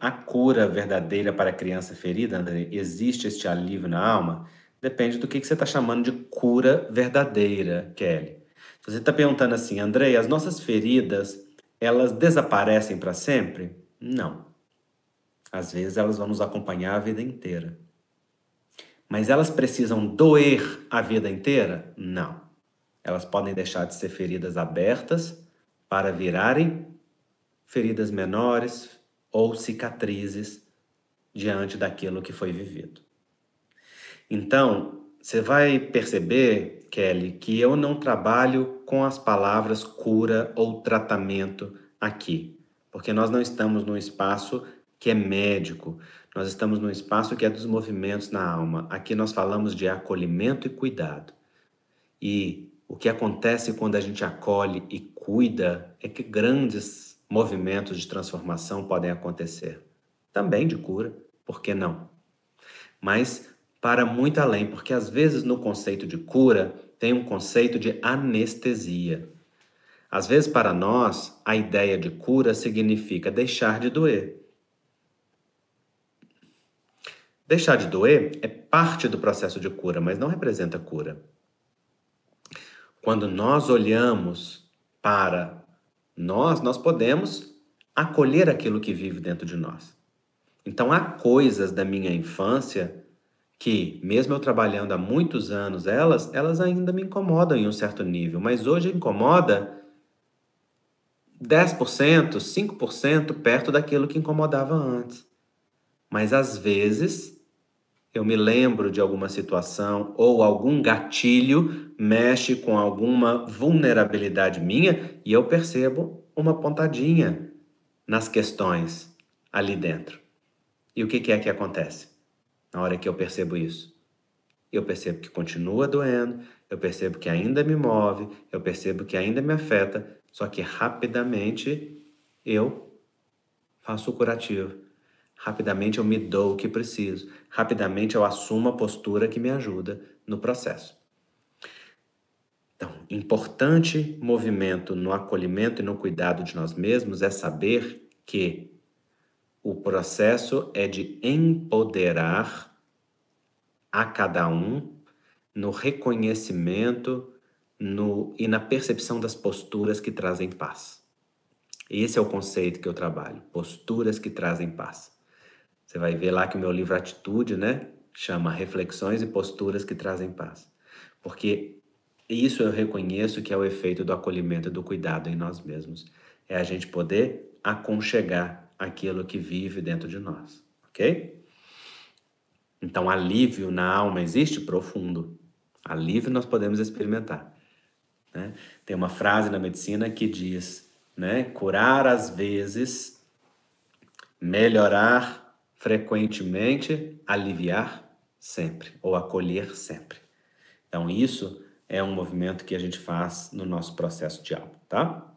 A cura verdadeira para a criança ferida, André, existe este alívio na alma? Depende do que, você está chamando de cura verdadeira, Kelly. Se você está perguntando assim, André, as nossas feridas, elas desaparecem para sempre? Não. Às vezes elas vão nos acompanhar a vida inteira. Mas elas precisam doer a vida inteira? Não. Elas podem deixar de ser feridas abertas para virarem feridas menores, ou cicatrizes diante daquilo que foi vivido. Então, você vai perceber, Kelly, que eu não trabalho com as palavras cura ou tratamento aqui, porque nós não estamos num espaço que é médico, nós estamos num espaço que é dos movimentos na alma. Aqui nós falamos de acolhimento e cuidado. E o que acontece quando a gente acolhe e cuida é que grandes movimentos de transformação podem acontecer. Também de cura, por que não? Mas para muito além, porque às vezes no conceito de cura tem um conceito de anestesia. Às vezes, para nós, a ideia de cura significa deixar de doer. Deixar de doer é parte do processo de cura, mas não representa cura. Quando nós olhamos para nós, nós podemos acolher aquilo que vive dentro de nós. Então há coisas da minha infância que, mesmo eu trabalhando há muitos anos, elas, elas ainda me incomodam em um certo nível, mas hoje incomoda 10%, 5% perto daquilo que incomodava antes. Mas às vezes eu me lembro de alguma situação ou algum gatilho mexe com alguma vulnerabilidade minha e eu percebo uma pontadinha nas questões ali dentro. E o que é que acontece na hora que eu percebo isso? Eu percebo que continua doendo, eu percebo que ainda me move, eu percebo que ainda me afeta, só que rapidamente eu faço o curativo Rapidamente eu me dou o que preciso. Rapidamente eu assumo a postura que me ajuda no processo. Então, importante movimento no acolhimento e no cuidado de nós mesmos é saber que o processo é de empoderar a cada um no reconhecimento no, e na percepção das posturas que trazem paz. Esse é o conceito que eu trabalho: posturas que trazem paz. Você vai ver lá que o meu livro Atitude, né? Chama Reflexões e Posturas que Trazem Paz. Porque isso eu reconheço que é o efeito do acolhimento e do cuidado em nós mesmos. É a gente poder aconchegar aquilo que vive dentro de nós, ok? Então, alívio na alma existe profundo. Alívio nós podemos experimentar. Né? Tem uma frase na medicina que diz: né, curar às vezes, melhorar frequentemente, aliviar sempre ou acolher sempre. Então, isso é um movimento que a gente faz no nosso processo de aula, tá?